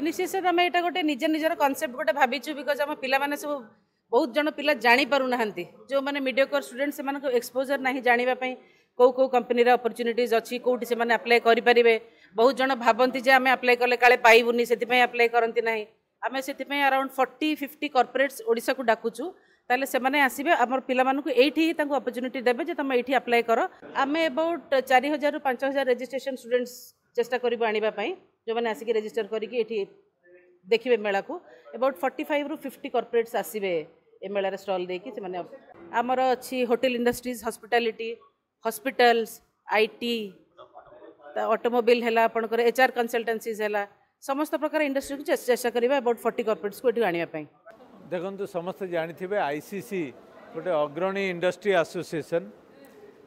ইনিসিয়েসন আমি এটা গোটে নিজ নিজের কনসেপ্ট গোটে ভাবিছু বিকজ আমার পিলামানে সব ବହୁତ ଜଣ ପିଲା ଜାଣିପାରୁ ନାହାନ୍ତି ଯେଉଁମାନେ ମିଡ଼ିଓକର ଷ୍ଟୁଡେଣ୍ଟ ସେମାନଙ୍କୁ ଏକ୍ସପୋଜର ନାହିଁ ଜାଣିବା ପାଇଁ କେଉଁ କେଉଁ କମ୍ପାନୀର ଅପରଚ୍ୟୁନିଟିଜ୍ ଅଛି କେଉଁଠି ସେମାନେ ଆପ୍ଲାଏ କରିପାରିବେ ବହୁତ ଜଣ ଭାବନ୍ତି ଯେ ଆମେ ଆପ୍ଲାଏ କଲେ କାଳେ ପାଇବୁନି ସେଥିପାଇଁ ଆପ୍ଲାଏ କରନ୍ତି ନାହିଁ ଆମେ ସେଥିପାଇଁ ଆରାଉଣ୍ଡ ଫର୍ଟି ଫିଫ୍ଟି କର୍ପୋରେଟ୍ସ ଓଡ଼ିଶାକୁ ଡାକୁଛୁ ତାହେଲେ ସେମାନେ ଆସିବେ ଆମର ପିଲାମାନଙ୍କୁ ଏଇଠି ହିଁ ତାଙ୍କୁ ଅପରଚ୍ୟୁନିଟି ଦେବେ ଯେ ତୁମେ ଏଇଠି ଆପ୍ଲାଏ କର ଆମେ ଆବାଉଟ୍ ଚାରି ହଜାରରୁ ପାଞ୍ଚ ହଜାର ରେଜିଷ୍ଟ୍ରେସନ୍ ଷ୍ଟୁଡେଣ୍ଟସ୍ ଚେଷ୍ଟା କରିବୁ ଆଣିବା ପାଇଁ ଯେଉଁମାନେ ଆସିକି ରେଜିଷ୍ଟର କରିକି ଏଠି ଦେଖିବେ ମେଳାକୁ ଏବାଉଟ୍ ଫର୍ଟି ଫାଇଭ୍ରୁ ଫିଫ୍ଟି କର୍ପୋରେଟ୍ସ ଆସିବେ ଏ ମେଳାରେ ଷ୍ଟଲ୍ ଦେଇକି ସେମାନେ ଆମର ଅଛି hotel industries hospitality hospitals I T automobile ହେଲା ଆପଣଙ୍କର ଏଚ୍ ଆର୍ କନସଲଟାନ୍ସିଜ୍ ହେଲା ସମସ୍ତ ପ୍ରକାର ଇଣ୍ଡଷ୍ଟ୍ରିକୁ ଚେଷ୍ଟା କରିବା ଏବାଉଟ୍ ଫର୍ଟି କର୍ପୋରେଟ୍ସକୁ ଏଠି ଆଣିବା ପାଇଁ ଦେଖନ୍ତୁ ସମସ୍ତେ ଜାଣିଥିବେ ଆଇ ସି ସି ଗୋଟେ ଅଗ୍ରଣୀ ଇଣ୍ଡଷ୍ଟ୍ରି ଆସୋସିଏସନ୍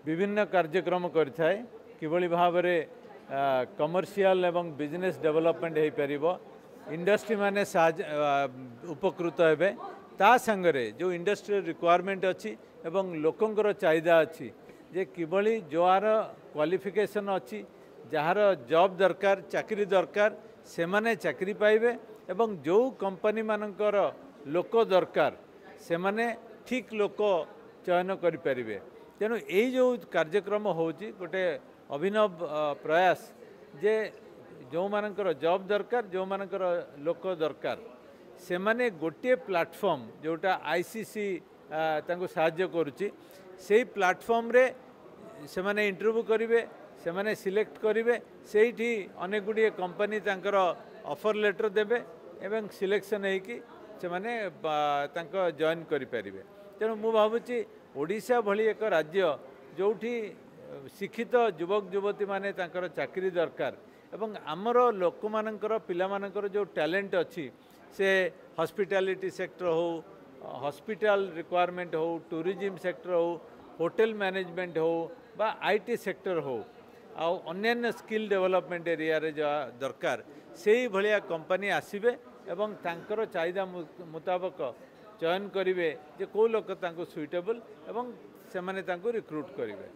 ବିଭିନ୍ନ କାର୍ଯ୍ୟକ୍ରମ କରିଥାଏ କିଭଳି ଭାବରେ କମର୍ସିଆଲ ଏବଂ ବିଜନେସ୍ ଡେଭଲପମେଣ୍ଟ ହୋଇପାରିବ ଇଣ୍ଡଷ୍ଟ୍ରିମାନେ ସାହାଯ୍ୟ ଉପକୃତ ହେବେ ତା ସାଙ୍ଗରେ ଯେଉଁ ଇଣ୍ଡଷ୍ଟ୍ରିର ରିକ୍ୱାରମେଣ୍ଟ ଅଛି ଏବଂ ଲୋକଙ୍କର ଚାହିଦା ଅଛି ଯେ କିଭଳି ଯାହାର କ୍ୱାଲିଫିକେସନ୍ ଅଛି ଯାହାର ଜବ୍ ଦରକାର ଚାକିରି ଦରକାର ସେମାନେ ଚାକିରି ପାଇବେ ଏବଂ ଯେଉଁ କମ୍ପାନୀମାନଙ୍କର ଲୋକ ଦରକାର ସେମାନେ ଠିକ୍ ଲୋକ ଚୟନ କରିପାରିବେ ତେଣୁ ଏଇ ଯେଉଁ କାର୍ଯ୍ୟକ୍ରମ ହେଉଛି ଗୋଟେ ଅଭିନବ ପ୍ରୟାସ ଯେ ଯେଉଁମାନଙ୍କର ଜବ୍ ଦରକାର ଯେଉଁମାନଙ୍କର ଲୋକ ଦରକାର ସେମାନେ ଗୋଟିଏ ପ୍ଲାଟଫର୍ମ ଯେଉଁଟା ଆଇ ସି ସି ତାଙ୍କୁ ସାହାଯ୍ୟ କରୁଛି ସେଇ ପ୍ଲାଟଫର୍ମରେ ସେମାନେ ଇଣ୍ଟରଭ୍ୟୁ କରିବେ ସେମାନେ ସିଲେକ୍ଟ କରିବେ ସେଇଠି ଅନେକ ଗୁଡ଼ିଏ କମ୍ପାନୀ ତାଙ୍କର ଅଫର୍ ଲେଟର ଦେବେ ଏବଂ ସିଲେକ୍ସନ୍ ହେଇକି ସେମାନେ ତାଙ୍କ ଜଏନ୍ କରିପାରିବେ ତେଣୁ ମୁଁ ଭାବୁଛି ଓଡ଼ିଶା ଭଳି ଏକ ରାଜ୍ୟ ଯେଉଁଠି ଶିକ୍ଷିତ ଯୁବକ ଯୁବତୀମାନେ ତାଙ୍କର ଚାକିରି ଦରକାର ଏବଂ ଆମର ଲୋକମାନଙ୍କର ପିଲାମାନଙ୍କର ଯେଉଁ ଟ୍ୟାଲେଣ୍ଟ ଅଛି ସେ ହସ୍ପିଟାଲିଟି ସେକ୍ଟର ହେଉ ହସ୍ପିଟାଲ ରିକ୍ୱାରମେଣ୍ଟ ହେଉ ଟୁରିଜିମ୍ ସେକ୍ଟର ହେଉ ହୋଟେଲ ମ୍ୟାନେଜମେଣ୍ଟ ହେଉ ବା ଆଇ ଟି ସେକ୍ଟର ହେଉ ଆଉ ଅନ୍ୟାନ୍ୟ ସ୍କିଲ୍ ଡେଭଲପମେଣ୍ଟ ଏରିଆରେ ଯାହା ଦରକାର ସେଇଭଳିଆ କମ୍ପାନୀ ଆସିବେ ଏବଂ ତାଙ୍କର ଚାହିଦା ମୁତାବକ ଚୟନ କରିବେ ଯେ କେଉଁ ଲୋକ ତାଙ୍କୁ ସୁଇଟେବଲ୍ ଏବଂ ସେମାନେ ତାଙ୍କୁ ରିକ୍ରୁଟ୍ କରିବେ